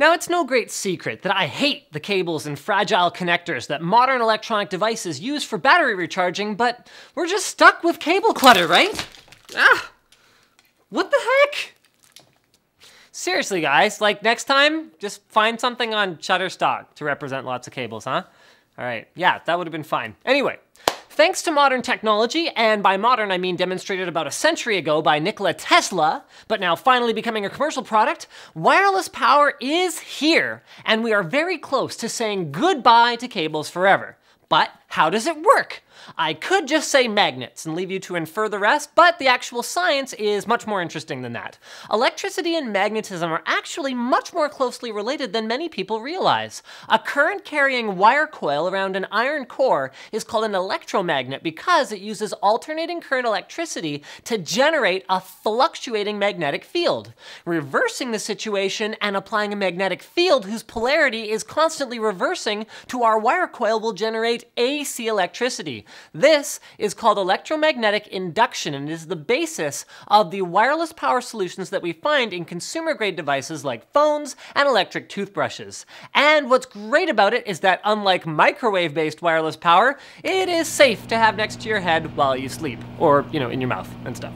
Now, it's no great secret that I hate the cables and fragile connectors that modern electronic devices use for battery recharging, but we're just stuck with cable clutter, right? Ah! What the heck? Seriously, guys, like next time, just find something on Shutterstock to represent lots of cables, huh? All right, yeah, that would have been fine. Anyway, Thanks to modern technology, and by modern I mean demonstrated about a century ago by Nikola Tesla, but now finally becoming a commercial product, wireless power is here, and we are very close to saying goodbye to cables forever. But how does it work? I could just say magnets and leave you to infer the rest, but the actual science is much more interesting than that. Electricity and magnetism are actually much more closely related than many people realize. A current carrying wire coil around an iron core is called an electromagnet because it uses alternating current electricity to generate a fluctuating magnetic field. Reversing the situation and applying a magnetic field whose polarity is constantly reversing to our wire coil will generate a AC electricity. This is called electromagnetic induction and is the basis of the wireless power solutions that we find in consumer-grade devices like phones and electric toothbrushes. And what's great about it is that unlike microwave-based wireless power, it is safe to have next to your head while you sleep, or, you know, in your mouth and stuff.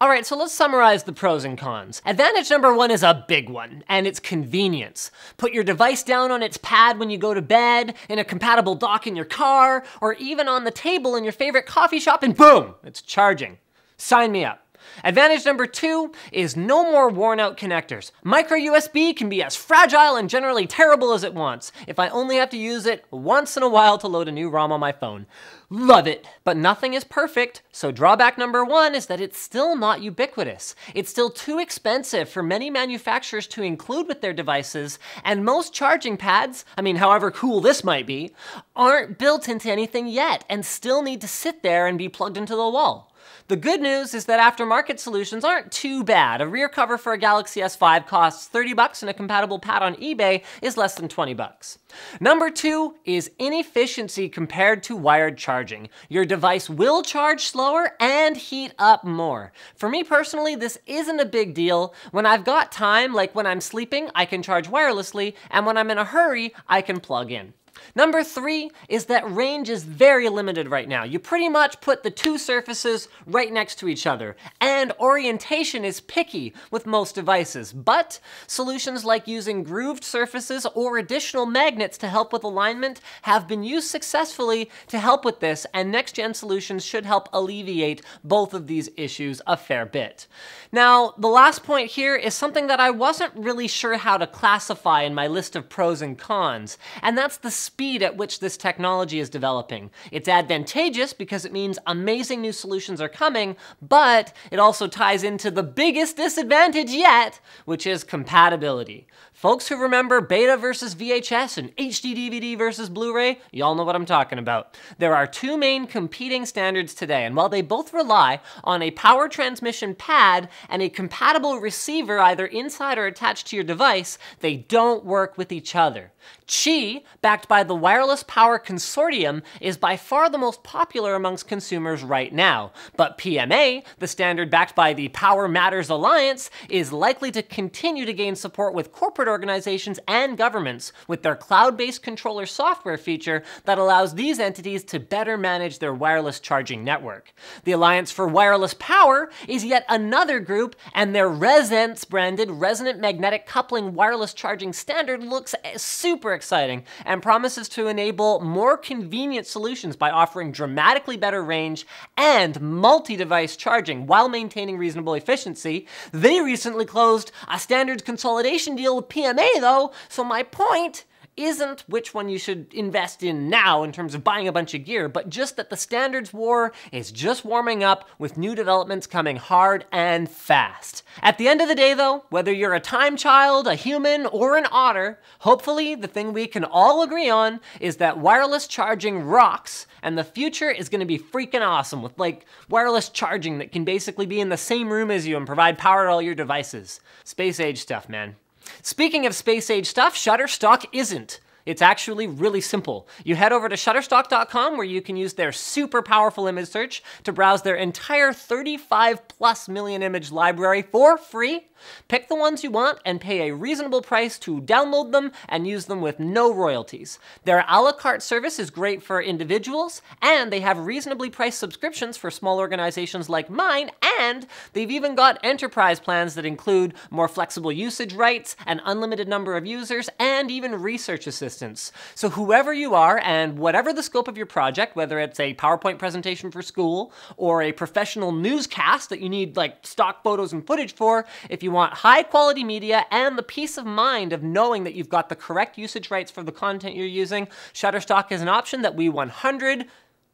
All right, so let's summarize the pros and cons. Advantage number one is a big one, and it's convenience. Put your device down on its pad when you go to bed, in a compatible dock in your car, or even on the table in your favorite coffee shop, and boom, it's charging. Sign me up. Advantage number two is no more worn out connectors. Micro USB can be as fragile and generally terrible as it wants if I only have to use it once in a while to load a new ROM on my phone. Love it, but nothing is perfect, so drawback number one is that it's still not ubiquitous. It's still too expensive for many manufacturers to include with their devices, and most charging pads, I mean, however cool this might be, aren't built into anything yet and still need to sit there and be plugged into the wall. The good news is that aftermarket solutions aren't too bad. A rear cover for a Galaxy S5 costs 30 bucks and a compatible pad on eBay is less than 20 bucks. Number two is inefficiency compared to wired charging. Your device will charge slower and heat up more. For me personally, this isn't a big deal. When I've got time, like when I'm sleeping, I can charge wirelessly, and when I'm in a hurry, I can plug in. Number three is that range is very limited right now. You pretty much put the two surfaces right next to each other, and orientation is picky with most devices, but solutions like using grooved surfaces or additional magnets to help with alignment have been used successfully to help with this, and next-gen solutions should help alleviate both of these issues a fair bit. Now, the last point here is something that I wasn't really sure how to classify in my list of pros and cons, and that's the speed at which this technology is developing. It's advantageous because it means amazing new solutions are coming, but it also ties into the biggest disadvantage yet, which is compatibility. Folks who remember beta versus VHS and HD DVD versus Blu-ray, y'all know what I'm talking about. There are two main competing standards today, and while they both rely on a power transmission pad and a compatible receiver either inside or attached to your device, they don't work with each other. Qi, backed by the Wireless Power Consortium, is by far the most popular amongst consumers right now, but PMA, the standard backed by the Power Matters Alliance, is likely to continue to gain support with corporate organizations and governments with their cloud-based controller software feature that allows these entities to better manage their wireless charging network. The Alliance for Wireless Power is yet another group, and their Resence branded resonant magnetic coupling wireless charging standard looks eh, super super exciting and promises to enable more convenient solutions by offering dramatically better range and multi-device charging while maintaining reasonable efficiency. They recently closed a standards consolidation deal with PMA though, so my point isn't which one you should invest in now in terms of buying a bunch of gear, but just that the standards war is just warming up with new developments coming hard and fast. At the end of the day though, whether you're a time child, a human, or an otter, hopefully the thing we can all agree on is that wireless charging rocks and the future is gonna be freaking awesome with like wireless charging that can basically be in the same room as you and provide power to all your devices. Space age stuff, man. Speaking of space age stuff, Shutterstock isn't. It's actually really simple. You head over to Shutterstock.com where you can use their super powerful image search to browse their entire 35 plus million image library for free. Pick the ones you want and pay a reasonable price to download them and use them with no royalties. Their a la carte service is great for individuals, and they have reasonably priced subscriptions for small organizations like mine, and they've even got enterprise plans that include more flexible usage rights, an unlimited number of users, and even research assistance assistance. So whoever you are and whatever the scope of your project, whether it's a PowerPoint presentation for school or a professional newscast that you need like stock photos and footage for, if you want high quality media and the peace of mind of knowing that you've got the correct usage rights for the content you're using, Shutterstock is an option that we 100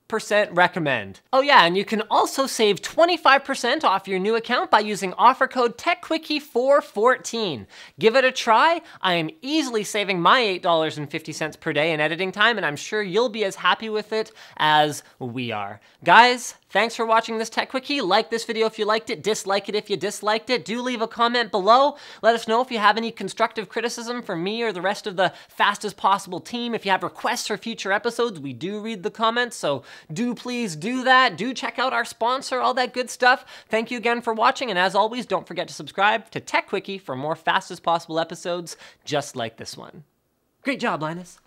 percent recommend. Oh yeah, and you can also save 25% off your new account by using offer code TechQuickie414. Give it a try. I am easily saving my $8.50 per day in editing time, and I'm sure you'll be as happy with it as we are. Guys, Thanks for watching this Tech Quickie. Like this video if you liked it, dislike it if you disliked it. Do leave a comment below. Let us know if you have any constructive criticism for me or the rest of the fastest possible team. If you have requests for future episodes, we do read the comments, so do please do that. Do check out our sponsor, all that good stuff. Thank you again for watching, and as always, don't forget to subscribe to Tech Quickie for more fastest possible episodes just like this one. Great job, Linus.